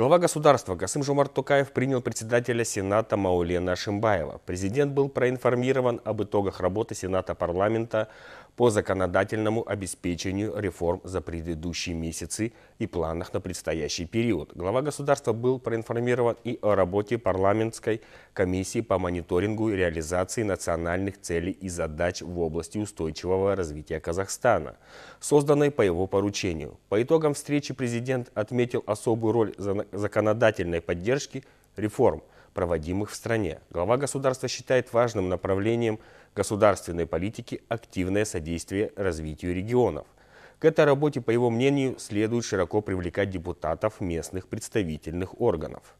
Глава государства Касым Жумарт Тукаев принял председателя Сената Маулена Шимбаева. Президент был проинформирован об итогах работы Сената парламента по законодательному обеспечению реформ за предыдущие месяцы и планах на предстоящий период. Глава государства был проинформирован и о работе парламентской комиссии по мониторингу и реализации национальных целей и задач в области устойчивого развития Казахстана, созданной по его поручению. По итогам встречи президент отметил особую роль за законодательной поддержки реформ, проводимых в стране. Глава государства считает важным направлением государственной политики активное содействие развитию регионов. К этой работе, по его мнению, следует широко привлекать депутатов местных представительных органов.